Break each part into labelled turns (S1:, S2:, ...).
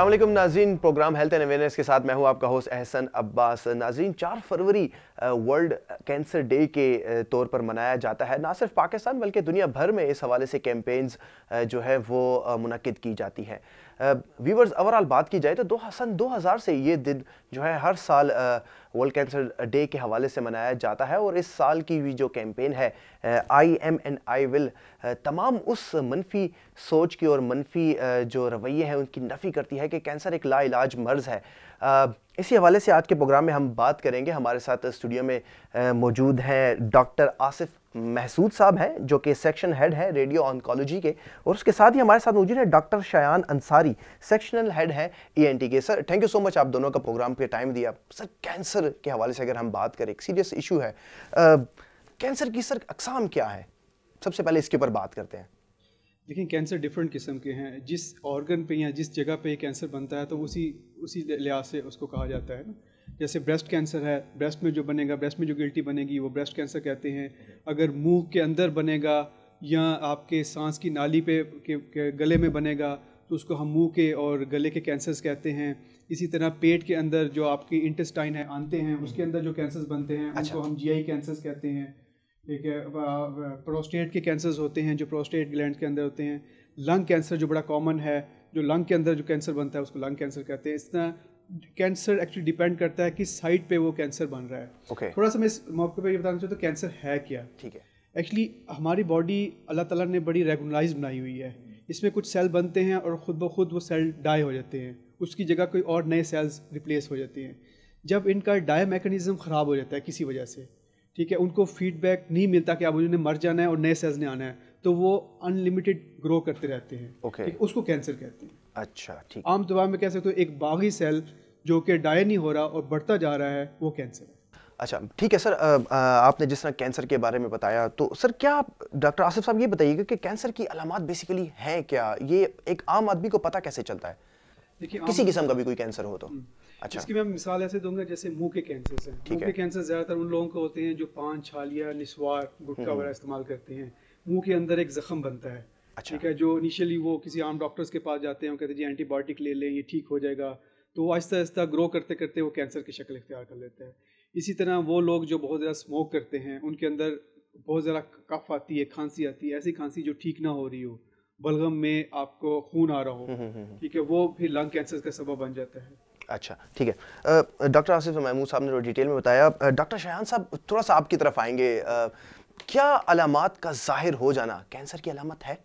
S1: अल्लाम नाजीन programme health and awareness के साथ मैं हूं आपका होस्ट एहसन अब्बास नाजीन चार फरवरी वर्ल्ड कैंसर डे के तौर पर मनाया जाता है ना सिर्फ पाकिस्तान बल्कि दुनिया भर में इस हवाले से कैंपेन्स जो है वो मुनद की जाती है व्यूवर्स ओवरऑल बात की जाए तो दो सन 2000 से ये दिन जो है हर साल वर्ल्ड कैंसर डे के हवाले से मनाया जाता है और इस साल की भी जो कैंपेन है I am and I will तमाम उस मनफी सोच की और मनफी जो रवैये हैं उनकी नफ़ी करती है कि कैंसर एक लाइलाज मर्ज है इसी हवाले से आज के प्रोग्राम में हम बात करेंगे हमारे साथ स्टूडियो में मौजूद हैं डॉक्टर आसिफ महसूद साहब हैं जो कि सेक्शन हेड है रेडियो ऑनकोलॉजी के और उसके साथ ही हमारे साथ मौजूद है doctor Shayan Ansari sectional head है ईएनटी e के sir thank you so much आप दोनों का प्रोग्राम पे टाइम दिया सर कैंसर के हवाले से अगर हम बात करें एक सीरियस इशू है आ, कैंसर की सर अकसाम क्या है सबसे पहले इसके ऊपर बात करते हैं
S2: लेकिन कैंसर डिफरेंट किस्म के हैं जिस ऑर्गन पे या जिस जगह पे कैंसर बनता है तो उसी उसी लिहाज से उसको कहा जाता है ना जैसे ब्रेस्ट कैंसर है ब्रेस्ट में जो बनेगा ब्रेस्ट में जो गिल्टी बनेगी वो ब्रेस्ट कैंसर कहते हैं अगर मुंह के अंदर बनेगा या आपके सांस की नाली पे के, के गले में बनेगा तो उसको हम मुंह के और गले के कैंसर्स कहते हैं इसी तरह पेट के अंदर जो आपकी इंटेस्टाइन है आते हैं उसके अंदर जो कैंसर्स बनते हैं अच्छा। उनको हम जीआई कैंसर्स कहते हैं ठीक है प्रोस्टेट के कैंसर्स होते हैं जो प्रोस्टेट ग्लैंड के अंदर होते हैं लंग कैंसर जो बड़ा कॉमन है जो लंग के अंदर जो कैंसर बनता है उसको लंग कैंसर कहते हैं इस तरह कैंसर एक्चुअली डिपेंड करता है किस साइड पे वो कैंसर बन रहा है okay. थोड़ा सा मैं इस मौके पे ये बताना चाहता तो कैंसर है क्या ठीक है एक्चुअली हमारी बॉडी अल्लाह ताला ने बड़ी रेगुलराइज बनाई हुई है इसमें कुछ सेल बनते हैं और ख़ुद ब खुद वो सेल डाई हो जाते हैं उसकी जगह कोई और नए सेल्स रिप्लेस हो जाते हैं जब इनका डाई मेकनिज़म ख़राब हो जाता है किसी वजह से ठीक है उनको फीडबैक नहीं मिलता कि अब उन्हें मर जाना है और नए सेल्स ने आना है तो वो अनलिमिटेड ग्रो करते रहते हैं okay. ठीक उसको कैंसर कहते हैं अच्छा ठीक आम दबाव में कह सकते हो एक बागी सेल जो कि डाई नहीं हो रहा और बढ़ता जा रहा है वो कैंसर है अच्छा ठीक है सर
S1: आ, आ, आपने जिस तरह कैंसर के बारे में बताया तो सर क्या आप डॉक्टर आसिफ साहब ये बताइएगा कि कैंसर की अलामत बेसिकली है क्या ये एक आम आदमी को पता कैसे चलता है
S2: किसी किस्म का
S1: भी कोई कैंसर हो तो हम्म। अच्छा इसकी मैं
S2: मिसाल ऐसे दूंगा जैसे मुंह के कैंसर हैं मुंह के कैंसर ज्यादातर उन लोगों को होते हैं जो पान छालिया निस्वार गुटखा हम्म। वगैरह इस्तेमाल करते हैं मुंह के अंदर एक जख्म बनता है अच्छा ठीक है जो इनिशियली वो किसी आम डॉक्टर्स के पास जाते हैं वो कहते हैं जी एंटीबायोटिक ले लें ये ठीक हो जाएगा तो वो आहिस्ता आहिस्ता ग्रो करते करते वो कैंसर की शक्ल इख्तियार कर लेते हैं इसी तरह वो लोग जो बहुत ज़्यादा स्मोक करते हैं उनके अंदर बहुत ज़्यादा कफ आती है खांसी आती है ऐसी खांसी जो ठीक ना हो रही हो बलगम में आपको खून आ रहा हो हम्म, हम्म, ठीक है वो फिर लंग कैंसर का सबब बन जाता है
S1: अच्छा ठीक है डॉक्टर आसिफ महमूद साहब ने डिटेल में बताया डॉक्टर शाहान साहब थोड़ा सा आपकी तरफ आएंगे क्या अलामत का जाहिर हो जाना कैंसर की अलामत
S3: है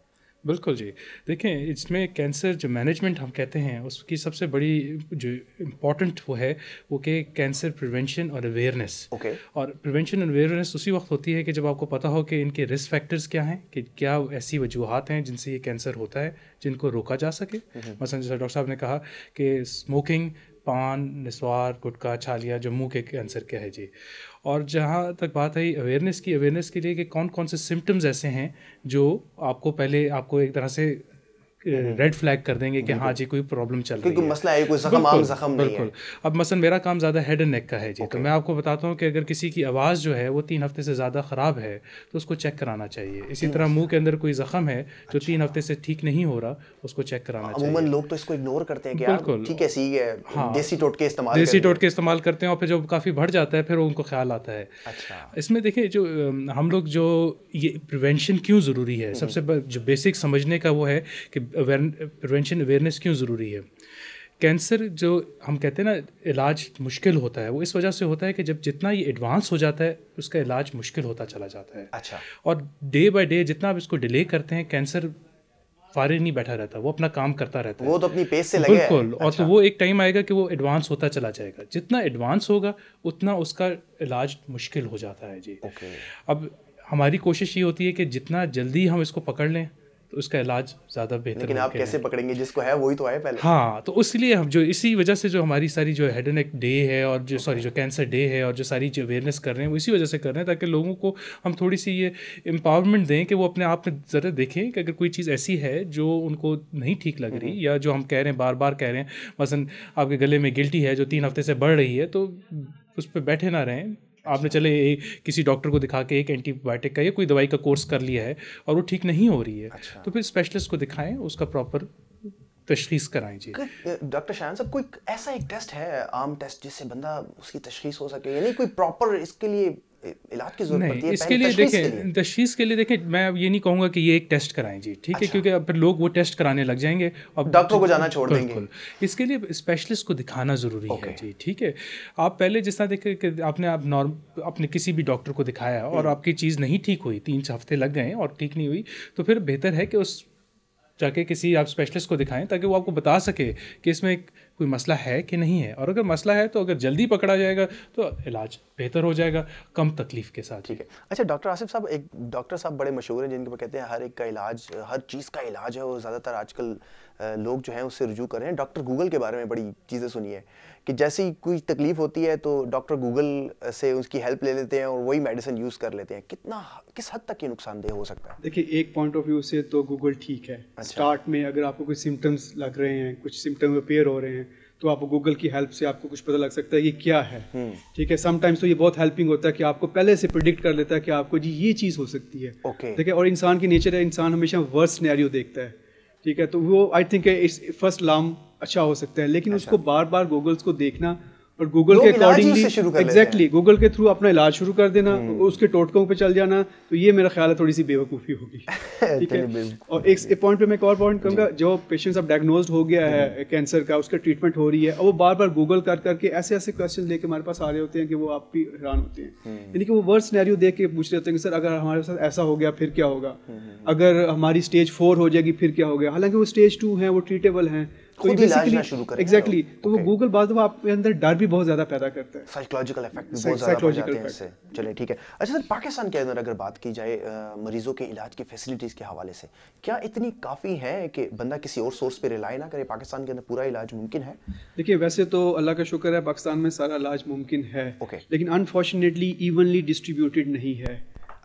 S3: बिल्कुल जी देखें इसमें कैंसर जो मैनेजमेंट हम कहते हैं उसकी सबसे बड़ी जो इम्पोर्टेंट वो है वो कि कैंसर प्रिवेंशन और अवेयरनेस ओके okay. और प्रिवेंशन और अवेयरनेस उसी वक्त होती है कि जब आपको पता हो कि इनके रिस्क फैक्टर्स क्या हैं कि क्या ऐसी वजूहत हैं जिनसे ये कैंसर होता है जिनको रोका जा सके हम्म। मसलन जैसा डॉक्टर साहब ने कहा कि स्मोकिंग पान निस्वार गुटका छालिया जो मुंह के कैंसर के है जी और जहाँ तक बात आई अवेयरनेस की अवेयरनेस के लिए कि कौन कौन से सिम्टम्स ऐसे हैं जो आपको पहले आपको एक तरह से रेड हम्म। फ्लैग कर देंगे कि हाँ जी कोई प्रॉब्लम चल रही है मसला है कोई जख्म आम नहीं बिल्कुल अब मसलन मेरा काम ज़्यादा हेड एंड नेक का है जी तो मैं आपको बताता हूँ कि अगर किसी की आवाज़ जो है वो तीन हफ्ते से ज़्यादा ख़राब है तो उसको चेक कराना चाहिए इसी तरह मुंह के अंदर कोई ज़ख्म है जो अच्छा। तीन हफ्ते से ठीक नहीं हो रहा उसको चेक कराना चाहिए अमूमन
S1: लोग तो इसको इग्नोर करते हैं बिल्कुल ठीक है है हाँ देसी टोटके इस्तेमाल देसी टोटके
S3: इस्तेमाल करते हैं और फिर जब काफ़ी बढ़ जाता है फिर उनको ख्याल आता है अच्छा। इसमें देखिए जो हम लोग जो ये प्रिवेंशन क्यों ज़रूरी है हम्म। सबसे जो बेसिक समझने का वो है कि प्रिवेंशन अवेयरनेस क्यों ज़रूरी है कैंसर जो हम कहते हैं ना इलाज मुश्किल होता है वो इस वजह से होता है कि जब जितना ये एडवांस हो जाता है उसका इलाज मुश्किल होता चला जाता है अच्छा और डे बाय डे जितना आप इसको डिले करते हैं कैंसर फारे नहीं बैठा रहता वो अपना काम करता रहता है वो तो अपनी पेस से लगे बिल्कुल और तो अच्छा। तो वो एक टाइम आएगा कि वो एडवांस होता चला जाएगा जितना एडवांस होगा उतना उसका इलाज मुश्किल हो जाता है जी अब हमारी कोशिश ये होती है कि जितना जल्दी हम इसको पकड़ लें तो इलाज ज़्यादा बेहतर लेकिन आप कैसे
S1: पकड़ेंगे जिसको है वही तो है पहले
S3: हाँ तो इसलिए हम जो इसी वजह से जो हमारी सारी जो हेड एंड डे है और जो सॉरी जो कैंसर डे है और जो सारी जो अवेयरनेस कर रहे हैं वो इसी वजह से कर रहे हैं ताकि लोगों को हम थोड़ी सी ये एम्पावरमेंट दें कि वो अपने आप में ज़रा देखें कि अगर कोई चीज़ ऐसी है जो उनको नहीं ठीक लग रही mm-hmm. या जो हम कह रहे हैं बार बार कह रहे हैं मसन आपके गले में गिल्टी है जो तीन हफ्ते से बढ़ रही है तो उस पर बैठे ना रहें आपने चले किसी डॉक्टर को दिखा के एक एंटीबायोटिक का या कोई दवाई का कोर्स कर लिया है और वो ठीक नहीं हो रही है अच्छा। तो फिर स्पेशलिस्ट को दिखाएं उसका प्रॉपर तशखीस कराएं जी
S1: डॉक्टर शायन uh, साहब कोई ऐसा एक टेस्ट है आम टेस्ट जिससे बंदा उसकी तशखीस हो सके यानी कोई प्रॉपर इसके लिए इलाज की जरूरत पड़ती है इसके लिए देखें
S3: तशीस के लिए देखें मैं अब ये नहीं कहूँगा कि ये एक टेस्ट कराएं जी ठीक है अच्छा। क्योंकि अब फिर लोग वो टेस्ट कराने लग जाएंगे अब डॉक्टरों को जाना छोड़ देंगे इसके लिए स्पेशलिस्ट को दिखाना ज़रूरी है जी ठीक है आप पहले जिस तरह देखें कि आपने आप नॉर्म अपने किसी भी डॉक्टर को दिखाया हम्म। और आपकी चीज़ नहीं ठीक हुई तीन हफ्ते लग गए और ठीक नहीं हुई तो फिर बेहतर है कि उस जाके किसी आप स्पेशलिस्ट को दिखाएं ताकि वो आपको बता सके कि इसमें एक कोई मसला है कि नहीं है और अगर मसला है तो अगर जल्दी पकड़ा जाएगा तो इलाज बेहतर हो जाएगा कम तकलीफ के साथ ठीक है
S1: अच्छा डॉक्टर आसिफ साहब एक डॉक्टर साहब बड़े मशहूर हैं जिनके कहते हैं हर एक का इलाज हर चीज़ का इलाज है और ज़्यादातर आजकल लोग जो हैं उससे रुजू करें डॉक्टर गूगल के बारे में बड़ी चीज़ें सुनी है कि जैसे ही कोई तकलीफ़ होती है तो डॉक्टर गूगल से उसकी हेल्प ले लेते हैं
S2: और वही मेडिसिन यूज़ कर लेते हैं कितना किस हद तक ये नुकसानदेह हो सकता है देखिए एक पॉइंट ऑफ व्यू से तो गूगल ठीक है अच्छा। स्टार्ट में अगर आपको कुछ सिम्टम्स लग रहे हैं कुछ सिम्टम अपेयर हो रहे हैं तो आपको गूगल की हेल्प से आपको कुछ पता लग सकता है ये क्या है हम्म। ठीक है समटाइम्स तो ये बहुत हेल्पिंग होता है कि आपको पहले से प्रिडिक्ट कर लेता है कि आपको जी ये चीज़ हो सकती है ठीक है और इंसान की नेचर है इंसान हमेशा वर्स्ट नैरियो देखता है ठीक है तो वो आई थिंक इस फर्स्ट लाम अच्छा हो सकता है लेकिन अच्छा। उसको बार बार गूगल्स को देखना और गूगल के अकॉर्डिंगली एग्जैक्टली गूगल के थ्रू अपना इलाज शुरू कर देना हम्म। उसके टोटकों पे चल जाना तो ये मेरा ख्याल है थोड़ी सी बेवकूफ़ी होगी ठीक है और एक पॉइंट पे मैं एक और पॉइंट कहूँगा जो पेशेंट्स अब डायग्नोज हो गया है कैंसर हम्म। का उसका ट्रीटमेंट हो रही है और वो बार बार गूगल कर करके ऐसे ऐसे क्वेश्चन लेके हमारे पास आ रहे होते हैं कि वो आप भी हैरान होते हैं हम्म। यानी कि वो वर्ड स्नैरियो देख के पूछ रहे होते हैं कि सर अगर हमारे साथ ऐसा हो गया फिर क्या होगा अगर हमारी स्टेज फोर हो जाएगी फिर क्या हो गया हालांकि वो स्टेज टू हैं वो ट्रीटेबल हैं तो खुद शुरू करें एग्जैक्टली तो वो गूगल बाद आपके अंदर डर भी बहुत ज्यादा पैदा करता है साइकोलॉजिकल इफेक्ट भी बहुत ज्यादा जाते हैं
S1: इससे ठीक है अच्छा सर पाकिस्तान के अंदर अगर बात की जाए मरीजों के इलाज की फैसिलिटीज के हवाले से क्या इतनी काफ़ी है कि बंदा किसी और सोर्स पे रिलाई ना करे पाकिस्तान के अंदर पूरा इलाज मुमकिन है
S2: देखिए वैसे तो अल्लाह का शुक्र है पाकिस्तान में सारा इलाज मुमकिन है लेकिन अनफॉर्चुनेटली इवनली डिस्ट्रीब्यूटेड नहीं है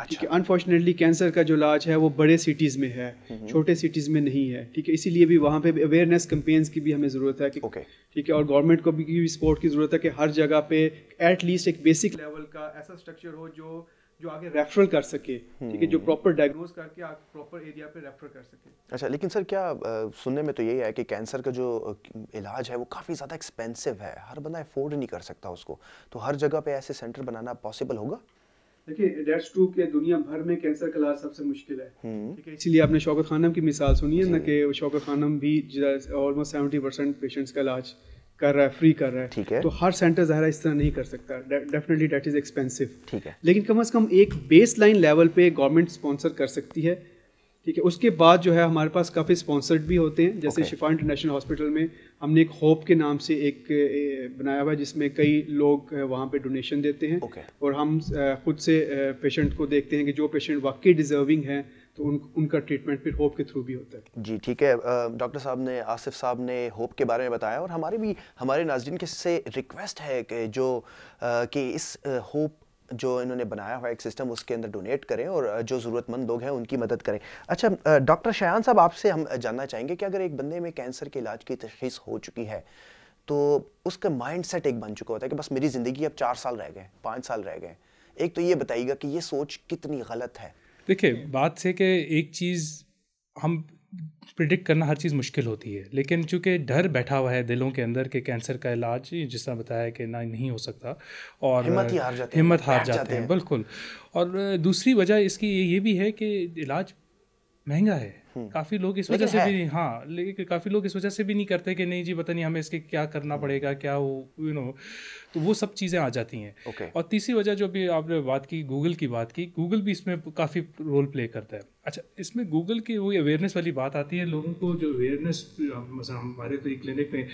S2: ठीक अनफॉर्चुनेटली कैंसर का जो इलाज है वो बड़े सिटीज़ में है हम्म, हम्म। छोटे सिटीज़ में नहीं है ठीक है इसीलिए भी वहाँ पे अवेयरनेस कैंपेन्स की भी हमें ज़रूरत है ठीक है और गवर्नमेंट को भी सपोर्ट की ज़रूरत है कि हर जगह पे एटलीस्ट एक बेसिक लेवल का ऐसा स्ट्रक्चर हो जो जो आगे रेफरल कर सके ठीक है जो प्रॉपर हम्म। डायग्नोज करके आप प्रॉपर एरिया पे रेफर कर सके
S1: अच्छा लेकिन सर क्या आ, सुनने में तो यही है कि कैंसर का जो इलाज है वो काफ़ी ज़्यादा एक्सपेंसिव है हर बंदा अफोर्ड नहीं कर सकता उसको तो हर जगह पे ऐसे सेंटर बनाना पॉसिबल होगा
S2: देखिए डेट्स ट्रू के दुनिया भर में कैंसर का इलाज सबसे मुश्किल है हम्म। ठीक है इसीलिए आपने शौकत खानम की मिसाल सुनी है ना कि शौकत खानम भी ऑलमोस्ट सेवेंटी परसेंट पेशेंट्स का इलाज कर रहा है फ्री कर रहा है ठीक है तो हर सेंटर ज़ाहिर इस तरह नहीं कर सकता डेफिनेटली डेट इज़ एक्सपेंसिव ठीक है लेकिन कम अज़ कम एक बेस लाइन लेवल पे गवर्नमेंट स्पॉन्सर कर सकती है ठीक है उसके बाद जो है हमारे पास काफ़ी स्पॉन्सर्ड भी होते हैं जैसे okay. शिफा इंटरनेशनल हॉस्पिटल में हमने एक होप के नाम से एक बनाया हुआ है जिसमें कई लोग वहाँ पे डोनेशन देते हैं okay. और हम खुद से पेशेंट को देखते हैं कि जो पेशेंट वाकई डिजर्विंग है तो उन उनका ट्रीटमेंट फिर होप के थ्रू भी होता
S1: है जी ठीक है डॉक्टर साहब ने आसिफ साहब ने होप के बारे में बताया और हमारे भी हमारे नाजरन के से रिक्वेस्ट है कि जो कि इस होप जो इन्होंने बनाया हुआ एक सिस्टम उसके अंदर डोनेट करें और जो ज़रूरतमंद लोग हैं उनकी मदद करें अच्छा डॉक्टर शयान साहब आपसे हम जानना चाहेंगे कि अगर एक बंदे में कैंसर के इलाज की तशीस हो चुकी है तो उसका माइंड सेट एक बन चुका होता है कि बस मेरी ज़िंदगी अब चार साल रह गए पाँच साल रह गए एक तो ये बताइएगा कि ये सोच कितनी गलत है
S3: देखिए बात से कि एक चीज़ हम प्रिडिक्ट करना हर चीज़ मुश्किल होती है लेकिन चूंकि डर बैठा हुआ है दिलों के अंदर कि कैंसर का इलाज जिस तरह बताया कि ना नहीं हो सकता और हिम्मत हार जाते हिम्मत हार जाते हैं बिल्कुल और दूसरी वजह इसकी ये भी है कि इलाज महंगा है हम्म। काफी लोग इस वजह से भी हाँ लेकिन काफी लोग इस वजह से भी नहीं करते कि नहीं जी पता नहीं हमें इसके क्या करना हम्म। पड़ेगा क्या वो यू नो तो वो सब चीज़ें आ जाती हैं okay. और तीसरी वजह जो भी आपने बात की गूगल की बात की गूगल भी इसमें काफ़ी रोल प्ले करता है अच्छा इसमें गूगल की वही अवेयरनेस वाली बात आती है लोगों को जो अवेयरनेस हमारे तो क्लिनिक में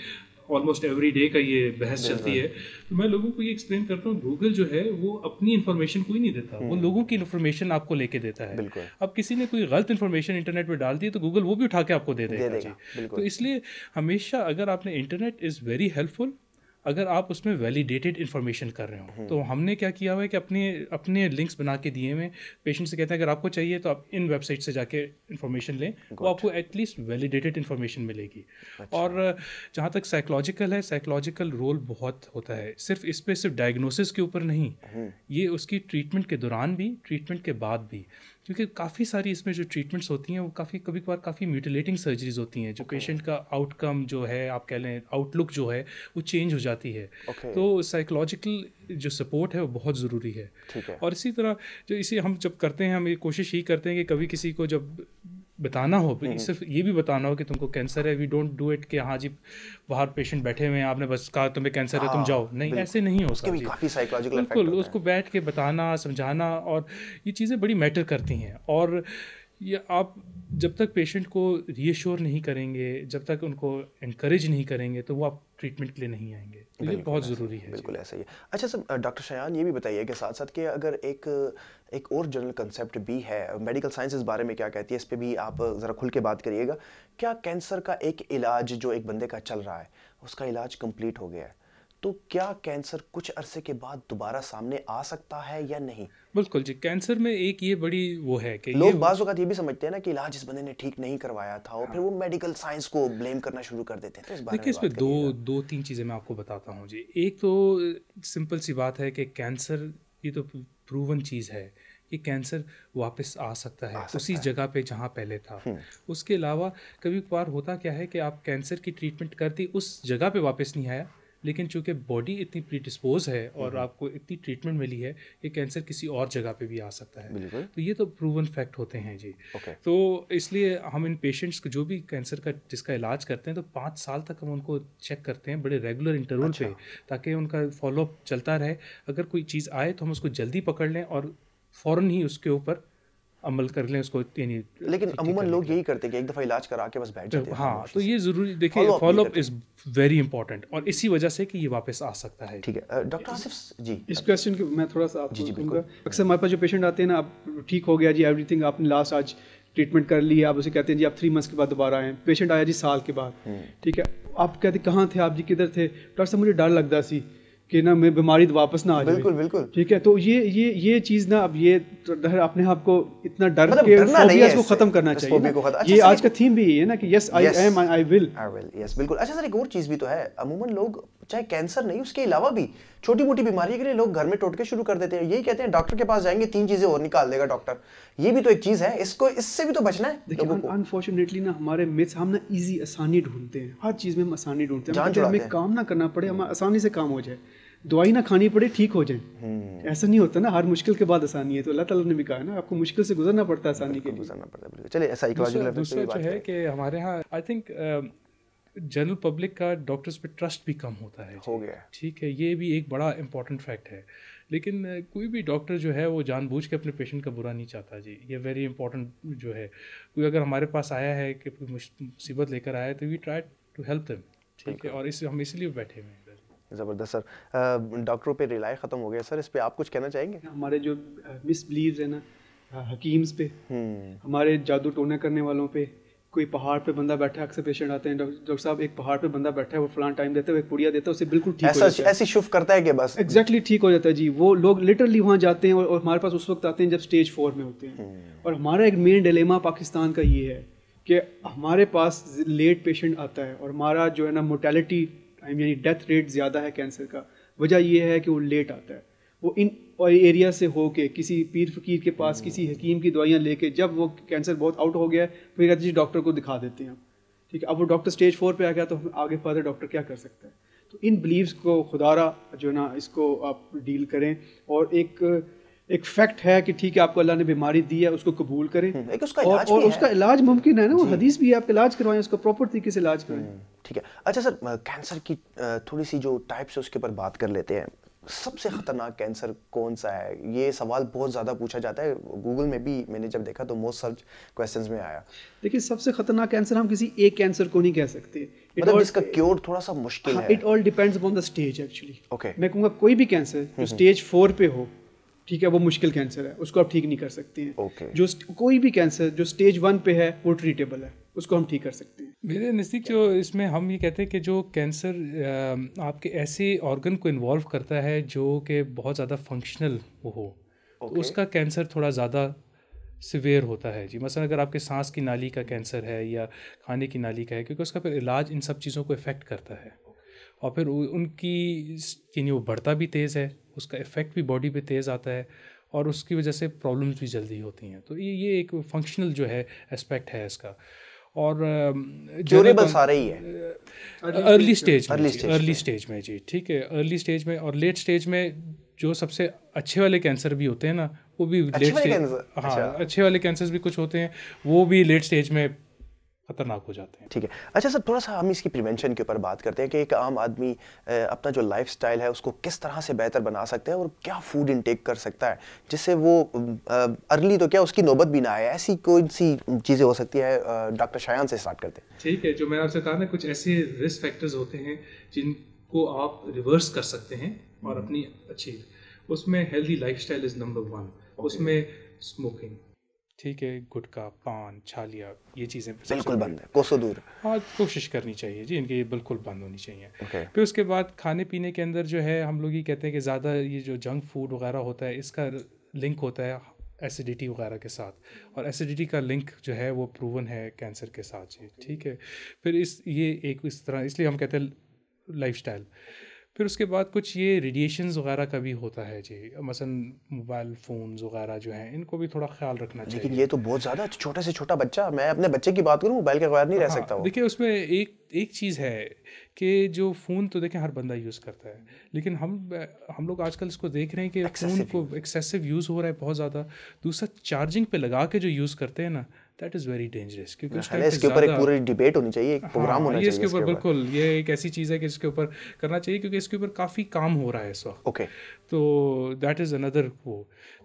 S3: ऑलमोस्ट एवरी डे का ये बहस हाँ, चलती हाँ। है तो मैं लोगों को ये एक्सप्लेन करता हूँ गूगल जो है वो अपनी इन्फॉर्मेशन कोई नहीं देता वो हम्म। लोगों की इन्फॉर्मेशन आपको लेके देता है अब किसी ने कोई गलत इन्फॉर्मेशन इंटरनेट पर डाल दी तो गूगल वो भी उठा के आपको दे देगा तो इसलिए हमेशा अगर आपने इंटरनेट इज़ वेरी हेल्पफुल अगर आप उसमें वैलिडेटेड इन्फॉर्मेशन कर रहे हो हम्म। तो हमने क्या किया हुआ है कि अपने अपने लिंक्स बना के दिए हुए पेशेंट से कहते हैं अगर आपको चाहिए तो आप इन वेबसाइट से जाके इन्फॉर्मेशन लें तो आपको एटलीस्ट वैलिडेटेड इन्फॉर्मेशन मिलेगी अच्छा। और जहाँ तक साइकोलॉजिकल है साइकोलॉजिकल रोल बहुत होता है सिर्फ इस पर सिर्फ डायग्नोसिस के ऊपर नहीं हम्म। ये उसकी ट्रीटमेंट के दौरान भी ट्रीटमेंट के बाद भी क्योंकि काफ़ी सारी इसमें जो ट्रीटमेंट्स होती हैं वो काफ़ी कभी कभार काफ़ी म्यूटिलेटिंग सर्जरीज होती हैं जो okay. पेशेंट का आउटकम जो है आप कह लें आउटलुक जो है वो चेंज हो जाती है okay. तो साइकोलॉजिकल जो सपोर्ट है वो बहुत ज़रूरी है।, है और इसी तरह जो इसी हम जब करते हैं हम ये कोशिश ही करते हैं कि कभी किसी को जब बताना हो हम्म। सिर्फ ये भी बताना हो कि तुमको कैंसर है वी डोंट डू इट कि हाँ जी बाहर पेशेंट बैठे हुए हैं आपने बस कहा तुम्हें कैंसर है तुम हाँ, जाओ नहीं ऐसे नहीं हो सकता बिल्कुल उसको बैठ के बताना समझाना और ये चीज़ें बड़ी मैटर करती हैं और ये आप जब तक पेशेंट को रीएश्योर नहीं करेंगे जब तक उनको इनक्रेज नहीं करेंगे तो वो आप ट्रीटमेंट के लिए नहीं आएंगे तो ये बहुत ज़रूरी
S1: है बिल्कुल ऐसा ही है अच्छा सर डॉक्टर शयान ये भी बताइए कि साथ साथ कि अगर एक एक और जनरल कंसेप्ट भी है मेडिकल साइंस इस बारे में क्या कहती है इस पर भी आप ज़रा खुल के बात करिएगा क्या कैंसर का एक इलाज जो एक बंदे का चल रहा है उसका इलाज कम्प्लीट हो गया है तो क्या कैंसर कुछ अरसे के बाद दोबारा सामने आ सकता है या नहीं
S3: बिल्कुल जी कैंसर में एक ये बड़ी वो है कि लोग बाज़
S1: ये भी समझते हैं ना कि इलाज इस बंदे ने ठीक नहीं करवाया था और हाँ। फिर वो मेडिकल साइंस को ब्लेम करना शुरू कर देते हैं तो देखिए इस पर
S3: दो दो तीन चीज़ें मैं आपको बताता हूँ जी एक तो सिंपल सी बात है कि कैंसर ये तो प्रूवन चीज़ है कि कैंसर वापस आ सकता है आ सकता उसी है। जगह पे जहाँ पहले था हम्म। उसके अलावा कभी कभार होता क्या है कि आप कैंसर की ट्रीटमेंट करती उस जगह पे वापस नहीं आया लेकिन चूंकि बॉडी इतनी प्रीडिस्पोज है और हम्म। आपको इतनी ट्रीटमेंट मिली है कि कैंसर किसी और जगह पे भी आ सकता है तो ये तो प्रूवन फैक्ट होते हैं जी okay. तो इसलिए हम इन पेशेंट्स को जो भी कैंसर का जिसका इलाज करते हैं तो पाँच साल तक हम उनको चेक करते हैं बड़े रेगुलर इंटरवल अच्छा। पे ताकि उनका फॉलोअप चलता रहे अगर कोई चीज़ आए तो हम उसको जल्दी पकड़ लें और फ़ौर ही उसके ऊपर अमल कर लें उसको यानी
S1: लेकिन अमूमन लोग यही करते
S2: हैं कि एक दफ़ा इलाज करा के बस बैठ जाते हैं हाँ तो
S3: ये ज़रूरी देखिए फॉलोअप इज़ वेरी इंपॉर्टेंट
S2: और इसी वजह से कि ये वापस आ सकता है ठीक है डॉक्टर आसिफ जी इस क्वेश्चन के मैं थोड़ा सा जी जी अक्सर हमारे पास जो पेशेंट आते हैं ना आप ठीक हो गया जी एवरीथिंग आपने लास्ट आज ट्रीटमेंट कर लिया आप उसे कहते हैं जी आप थ्री मंथ्स के बाद दोबारा आए पेशेंट आया जी साल के बाद हम्म। ठीक है आप कहते कहाँ थे आप जी किधर थे डॉक्टर साहब मुझे डर लगता सी कि ना मैं बीमारी तो वापस ना आ जाए बिल्कुल बिल्कुल ठीक है तो ये ये ये चीज ना अब ये तो डर अपने आप को इतना डर मतलब के फोबियाज को खत्म करना चाहिए अच्छा ये आज का थीम भी है ना कि yes I am I will I will yes बिल्कुल
S1: अच्छा सर एक और चीज भी तो है अमूमन लोग चाहे कैंसर नहीं उसके अलावा भी छोटी मोटी बीमारी के लिए लोग घर में टोटके शुरू कर देते हैं यही कहते हैं डॉक्टर के पास जाएंगे तीन चीजें और निकाल देगा डॉक्टर ये भी तो एक चीज है इसको इससे भी तो बचना है
S2: अनफॉर्चुनेटली ना हमारे मिथ्स हम ना इजी आसानी ढूंढते हैं हर चीज में हम आसानी ढूंढते हैं हमें काम ना करना पड़े हमें आसानी से काम हो जाए दवाई ना खानी पड़े ठीक हो जाए हम्म। ऐसा नहीं होता ना हर मुश्किल के बाद आसानी है तो अल्लाह ताला ने भी कहा ना आपको मुश्किल से गुजरना पड़ता है आसानी के लिए गुजरना पड़ता है चलिए ऐसा दूसरा जो है
S3: कि हमारे यहाँ आई थिंक जनरल पब्लिक का डॉक्टर्स पे ट्रस्ट भी कम होता है हो गया ठीक है ये भी एक बड़ा इंपॉर्टेंट फैक्ट है लेकिन कोई भी डॉक्टर जो है वो जानबूझ के अपने पेशेंट का बुरा नहीं चाहता जी ये वेरी इंपॉर्टेंट जो है कोई अगर हमारे पास आया है कि कोई मुसीबत लेकर आया है तो we try to help them ठीक है और इस हम इसलिए बैठे हुए हैं
S2: ज़बरदस्त सर डॉक्टरों पे रिलाय ख़त्म हो गया सर इस पर आप कुछ कहना चाहेंगे हमारे जो मिसबिलीव है ना हकीम्स पे हम्म। हमारे जादू टोना करने वालों पर कोई पहाड़ पे बंदा बैठा है अक्सर पेशेंट आते हैं डॉक्टर साहब एक पहाड़ पे बंदा बैठा है वो फलान टाइम देता है एक पुड़िया देता है उसे बिल्कुल ठीक ऐसा ऐसी शुफ करता है कि बस एग्जैक्टली ठीक हो जाता है जी वो लोग लिटरली वहाँ जाते हैं और, और हमारे पास उस वक्त आते हैं जब स्टेज फोर में होते हैं हम्म। और हमारा एक मेन डिलेमा पाकिस्तान का ये है कि हमारे पास लेट पेशेंट आता है और हमारा जो है ना मोटेलिटी टाइम यानी डेथ रेट ज़्यादा है कैंसर का वजह यह है कि वो लेट आता है वो इन एरिया से होके किसी पीर फकीर के पास किसी हकीम की दवाइयाँ लेके जब वो कैंसर बहुत आउट हो गया है फिर कहते जी डॉक्टर को दिखा देते हैं ठीक है अब वो डॉक्टर स्टेज फोर पे आ गया तो हम आगे फर्दर डॉक्टर क्या कर सकता है तो इन बिलीव्स को खुदारा जो ना इसको आप डील करें और एक एक फैक्ट है कि ठीक है आपको अल्लाह ने बीमारी दी है उसको कबूल करें हम्म, एक उसका और, और उसका इलाज मुमकिन है ना वो हदीस भी है आप इलाज करवाएं उसका प्रॉपर तरीके से इलाज करें हम्म, ठीक है अच्छा सर कैंसर की थोड़ी
S1: सी जो टाइप्स है उसके ऊपर बात कर लेते हैं सबसे खतरनाक कैंसर कौन सा है ये सवाल बहुत ज़्यादा पूछा जाता है गूगल में भी मैंने जब देखा तो मोस्ट सर्च क्वेश्चन में आया देखिए सबसे
S2: खतरनाक कैंसर हम किसी एक कैंसर को नहीं कह सकते मतलब all, इसका
S1: क्योर थोड़ा सा मुश्किल हाँ, है it
S2: all depends upon the stage actually okay मैं कहूँगा कोई भी कैंसर जो स्टेज फोर पे हो ठीक है वो मुश्किल कैंसर है उसको
S3: आप ठीक नहीं कर सकते हैं okay.
S2: जो कोई भी कैंसर जो स्टेज वन पे है वो ट्रीटेबल है उसको हम ठीक कर
S3: सकते हैं मेरे नज़दीक जो इसमें हम ये कहते हैं कि जो कैंसर आपके ऐसे ऑर्गन को इन्वॉल्व करता है जो कि बहुत ज़्यादा फंक्शनल हो तो okay. तो उसका कैंसर थोड़ा ज़्यादा सिवेयर होता है जी मसलन अगर आपके सांस की नाली का कैंसर है या खाने की नाली का है क्योंकि उसका फिर इलाज इन सब चीज़ों को इफ़ेक्ट करता है और फिर उनकी यानी वो बढ़ता भी तेज़ है उसका इफ़ेक्ट भी बॉडी पे तेज़ आता है और उसकी वजह से प्रॉब्लम्स भी जल्दी होती हैं तो ये ये एक फंक्शनल जो है एस्पेक्ट है इसका और ड्यूरेबल सारे ही है अर्ली स्टेज अर्ली स्टेज में जी ठीक है अर्ली स्टेज में और लेट स्टेज में जो सबसे अच्छे वाले कैंसर भी होते हैं ना वो भी लेट स्टेज हाँ अच्छा। अच्छे वाले कैंसर भी कुछ होते हैं वो भी लेट स्टेज में खतरनाक हो जाते
S1: हैं ठीक है अच्छा सर थोड़ा सा हम इसकी प्रिवेंशन के ऊपर बात करते हैं कि एक आम आदमी अपना जो लाइफ है उसको किस तरह से बेहतर बना सकते हैं और क्या फूड इनटेक कर सकता है जिससे वो अर्ली तो क्या उसकी नौबत भी ना आए ऐसी कौन सी चीज़ें हो सकती है डॉक्टर शायान से स्टार्ट करते हैं
S3: ठीक है जो मैंने आपसे कहा ना कुछ ऐसे रिस्क फैक्टर्स होते हैं जिनको आप रिवर्स कर सकते हैं और हम्म। अपनी अचीव उसमें healthy life is number one उसमें स्मोकिंग ठीक है गुटखा पान छालिया ये चीज़ें बिल्कुल
S1: बंद है कोसो दूर
S3: हाँ कोशिश करनी चाहिए जी इनकी बिल्कुल बंद होनी चाहिए okay. फिर उसके बाद खाने पीने के अंदर जो है हम लोग ये कहते हैं कि ज़्यादा ये जो जंक फूड वगैरह होता है इसका लिंक होता है एसिडिटी वगैरह के साथ और एसिडिटी का लिंक जो है वो प्रूवन है कैंसर के साथ जी ठीक है फिर इस ये एक इस तरह इसलिए हम कहते हैं लाइफ फिर उसके बाद कुछ ये रेडिएशन वगैरह का भी होता है जी मसलन मोबाइल फ़ोन वगैरह जो हैं इनको भी थोड़ा ख्याल रखना चाहिए लेकिन
S1: ये तो बहुत ज़्यादा छोटा से छोटा बच्चा मैं अपने बच्चे की बात करूँ मोबाइल के बगैर नहीं रह हाँ, सकता देखिए
S3: उसमें एक एक चीज़ है कि जो फ़ोन तो देखें हर बंदा यूज़ करता है लेकिन हम हम लोग आजकल इसको देख रहे हैं कि फ़ोन को एक्सेसिव यूज़ हो रहा है बहुत ज़्यादा दूसरा चार्जिंग पे लगा के जो यूज़ करते हैं ना दैट इज़ वेरी डेंजरस क्योंकि इसके ऊपर एक पूरी
S1: डिबेट होनी चाहिए एक प्रोग्राम हाँ, होना चाहिए इसके ऊपर बिल्कुल
S3: ये एक ऐसी चीज़ है कि इसके ऊपर करना चाहिए क्योंकि इसके ऊपर काफ़ी काम हो रहा है इस वक्त ओके तो दैट इज़ अनदर वो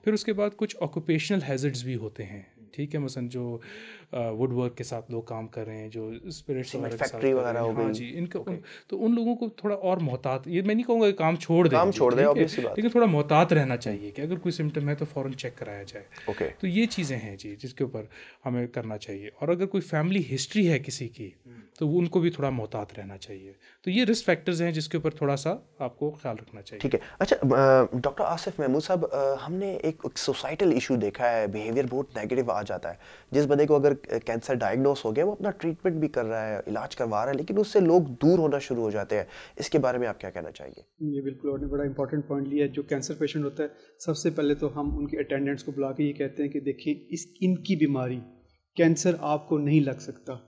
S3: फिर उसके बाद कुछ ऑक्यूपेशनल हैजर्ड्स भी होते हैं ठीक है मसन जो वुड वर्क के साथ लोग काम कर रहे हैं जो स्पिरिट्स वगैरह फैक्ट्री वगैरह हो हाँ गई हाँ जी इनके okay. उन, तो उन लोगों को थोड़ा और मोहतात ये मैं नहीं कहूँगा कि काम छोड़ दें काम छोड़ दें लेकिन थोड़ा मोहतात रहना चाहिए कि अगर कोई सिम्टम है तो फ़ौरन चेक कराया जाए ओके तो ये चीज़ें हैं जी जिसके ऊपर हमें करना चाहिए और अगर कोई फैमिली हिस्ट्री है किसी की तो उनको भी थोड़ा मोहतात रहना चाहिए तो ये रिस्क फैक्टर्स हैं जिसके ऊपर थोड़ा सा आपको ख्याल रखना चाहिए ठीक
S1: है अच्छा डॉक्टर आसिफ महमूद साहब हमने एक सोसाइटल इशू देखा है बिहेवियर बहुत नेगेटिव आ जाता है जिस बंदे को अगर कैंसर डायग्नोस हो गया वो अपना ट्रीटमेंट भी कर रहा है इलाज करवा रहा है लेकिन उससे लोग दूर होना शुरू हो जाते हैं इसके बारे में आप क्या कहना चाहिए
S2: ये बिल्कुल आपने बड़ा इंपॉर्टेंट पॉइंट लिया जो कैंसर पेशेंट होता है सबसे पहले तो हम उनके अटेंडेंट्स को बुला के ये कहते हैं कि देखिए इस इनकी बीमारी कैंसर आपको नहीं लग सकता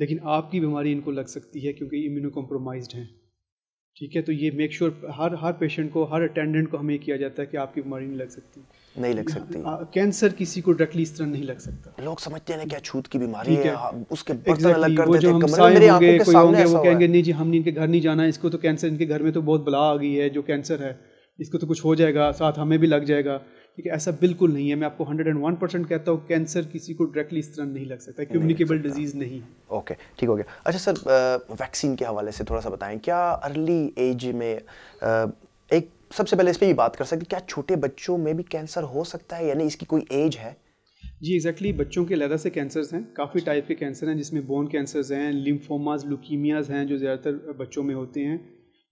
S2: लेकिन आपकी बीमारी इनको लग सकती है क्योंकि इम्यूनो कॉम्प्रोमाइज हैं ठीक है तो ये मेक श्योर sure, हर हर पेशेंट को हर अटेंडेंट को हमें किया जाता है कि आपकी बीमारी नहीं लग सकती नहीं लग सकती कैंसर हाँ, किसी को डायरेक्टली इस तरह नहीं लग सकता लोग समझते हैं क्या छूत की बीमारी है, है हाँ, उसके exactly, अलग कर मेरे के सामने वो कहेंगे नहीं जी हमने इनके घर नहीं जाना इसको तो कैंसर इनके घर में तो बहुत बला आ गई है जो कैंसर है इसको तो कुछ हो जाएगा साथ हमें भी लग जाएगा ठीक है ऐसा बिल्कुल नहीं है मैं आपको 101 परसेंट कहता हूँ कैंसर किसी को डायरेक्टली इस तरह नहीं लग सकता कम्युनिकेबल डिजीज नहीं है
S1: ओके ठीक हो गया अच्छा सर वैक्सीन के हवाले से थोड़ा सा बताएं क्या अर्ली एज में एक सबसे पहले इस पर भी बात कर सकते क्या छोटे बच्चों में भी कैंसर हो सकता
S2: है यानी इसकी कोई एज है जी एग्जैक्टली exactly, बच्चों के लहदा से कैंसर्स हैं काफ़ी टाइप के कैंसर हैं जिसमें बोन कैंसर्स हैं लिम्फोमास लुकीमियाज हैं जो ज़्यादातर बच्चों में होते हैं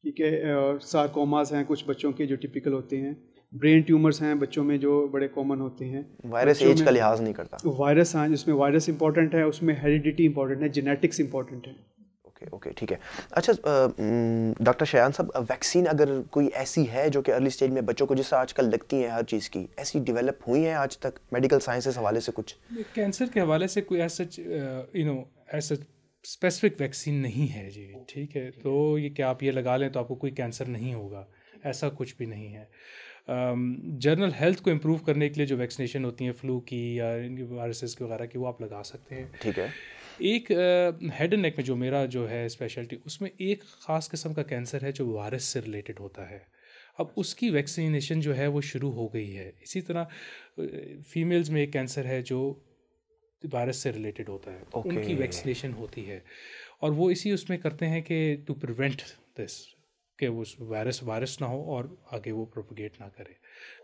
S2: ठीक है सार्कोमास हैं कुछ बच्चों के जो टिपिकल होते हैं ब्रेन ट्यूमर्स हैं बच्चों में जो बड़े कॉमन होते हैं वायरस एज का लिहाज नहीं करता वायरस हाँ जिसमें वायरस इंपॉर्टेंट है उसमें हेरिडिटी इंपॉर्टेंट है जेनेटिक्स इंपॉर्टेंट है
S1: ओके ओके ठीक है अच्छा डॉक्टर शयान साहब वैक्सीन अगर कोई ऐसी है जो कि अर्ली स्टेज में बच्चों को जिससे आजकल लगती है हर चीज़ की ऐसी डिवेलप हुई है आज तक मेडिकल साइंसेस हवाले से कुछ
S3: कैंसर के हवाले से कोई ऐसा यू नो ऐसा स्पेसिफिक वैक्सीन नहीं है जी ठीक है तो ये क्या आप ये लगा लें तो आपको कोई कैंसर नहीं होगा ऐसा कुछ भी नहीं है जनरल um, हेल्थ को इम्प्रूव करने के लिए जो वैक्सीनेशन होती हैं फ्लू की या वायरसेस की वगैरह की वो आप लगा सकते हैं ठीक है एक हेड एंड नेक में जो मेरा जो है स्पेशलिटी उसमें एक ख़ास किस्म का कैंसर है जो वायरस से रिलेटेड होता है अब उसकी वैक्सीनेशन जो है वो शुरू हो गई है इसी तरह फीमेल्स uh, में एक कैंसर है जो वायरस से रिलेटेड होता है okay. उनकी वैक्सीनेशन होती है और वो इसी उसमें करते हैं कि टू प्रिवेंट दिस कि वो वायरस वायरस ना हो और आगे वो प्रोपोगेट ना करे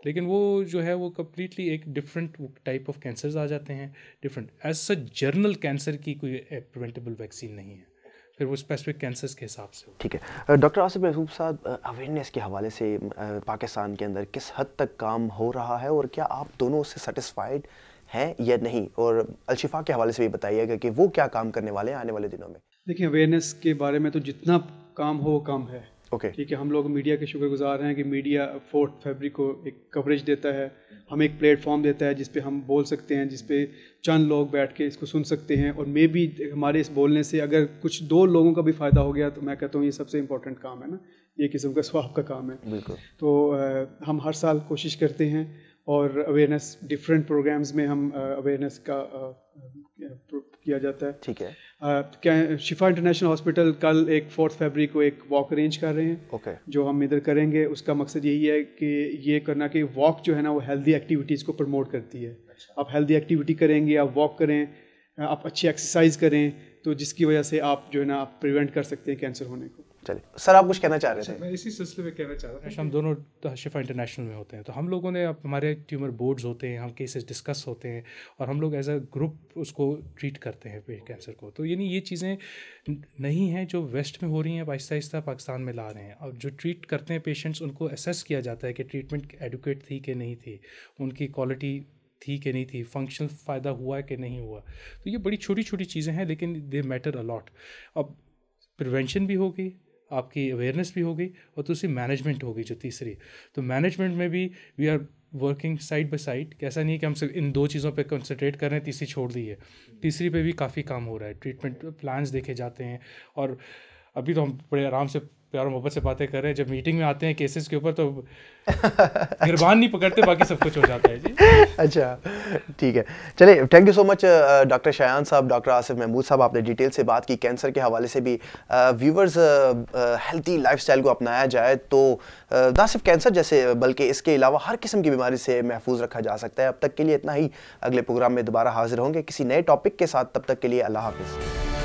S3: लेकिन वो जो है वो कम्प्लीटली एक डिफरेंट टाइप ऑफ कैंसर्स आ जाते हैं different as such general cancer की कोई प्रिवेंटेबल वैक्सीन नहीं है फिर वो स्पेसिफिक कैंसर्स के हिसाब से
S1: ठीक है डॉक्टर आसिफ महबूब साहब अवेयरनेस के हवाले से पाकिस्तान के अंदर किस हद तक काम हो रहा है और क्या आप दोनों से सेटिस्फाइड हैं या नहीं और अलशिफा के हवाले से भी बताइएगा कि वो क्या काम करने वाले हैं आने वाले दिनों में
S2: देखिए अवेयरनेस के बारे में तो जितना काम हो वो कम है ओके ठीक है हम लोग मीडिया के शुक्रगुजार हैं कि मीडिया फोर्थ फेबरी को एक कवरेज देता है हमें एक प्लेटफॉर्म देता है जिसपे हम बोल सकते हैं जिसपे चंद लोग बैठ के इसको सुन सकते हैं और मे भी हमारे इस बोलने से अगर कुछ दो लोगों का भी फ़ायदा हो गया तो मैं कहता हूँ ये सबसे इम्पोर्टेंट काम है ना ये किस्म का स्वाब का काम है तो आ, हम हर साल कोशिश करते हैं और अवेयरनेस डिफरेंट प्रोग्राम्स में हम अवेयरनेस का आ, किया जाता है ठीक है शिफा इंटरनेशनल हॉस्पिटल कल एक फोर्थ फेबरी को एक वॉक अरेंज कर रहे हैं okay. जो हम इधर करेंगे उसका मकसद यही है कि ये करना कि वॉक जो है ना वो हेल्दी एक्टिविटीज़ को प्रमोट करती है अच्छा। आप हेल्दी एक्टिविटी करेंगे आप वॉक करें आप अच्छी एक्सरसाइज करें तो जिसकी वजह से आप जो है ना आप प्रिवेंट कर सकते हैं कैंसर होने को चलिए सर आप कुछ कहना चाह रहे अच्छा, थे
S3: मैं इसी सिलसिले में कहना चाह रहा हूँ अच्छा, हम दोनों शिफा इंटरनेशनल में होते हैं तो हम लोगों ने हमारे ट्यूमर बोर्ड्स होते हैं हम केसेस डिस्कस होते हैं और हम लोग एज अ ग्रुप उसको ट्रीट करते हैं पेट कैंसर को तो यानी ये चीज़ें नहीं हैं जो वेस्ट में हो रही हैं आहिस्ता आहिस्ता पाकिस्तान में ला रहे हैं और जो ट्रीट करते हैं पेशेंट्स उनको असेस किया जाता है कि ट्रीटमेंट एडुकेट थी कि नहीं थी उनकी क्वालिटी थी कि नहीं थी फंक्शनल फ़ायदा हुआ कि नहीं हुआ तो ये बड़ी छोटी छोटी चीज़ें हैं लेकिन दे मैटर अलॉट अब प्रिवेंशन भी होगी आपकी अवेयरनेस भी होगी और दूसरी मैनेजमेंट होगी जो तीसरी तो मैनेजमेंट में भी we are working side by side कैसा नहीं है कि हम सिर्फ इन दो चीज़ों पर कंसनट्रेट कर रहे हैं तीसरी छोड़ दी है तीसरी पे भी काफ़ी काम हो रहा है ट्रीटमेंट प्लान्स देखे जाते हैं और अभी तो हम बड़े आराम से प्यार मोहब्बत से बातें कर रहे हैं जब मीटिंग में आते हैं केसेस के ऊपर तो गिरबान नहीं पकड़ते बाकी सब कुछ हो जाता है
S1: जी अच्छा ठीक है चलिए thank you so much doctor Shayan साहब डॉक्टर आसिफ महमूद साहब आपने डिटेल से बात की कैंसर के हवाले से भी व्यूवर्स हेल्थी लाइफ को अपनाया जाए तो uh, ना सिर्फ कैंसर जैसे बल्कि इसके अलावा हर किस्म की बीमारी से महफूज रखा जा सकता है अब तक के लिए इतना ही अगले प्रोग्राम में दोबारा हाजिर होंगे किसी नए टॉपिक के साथ तब तक के लिए अल्लाह हाफिज़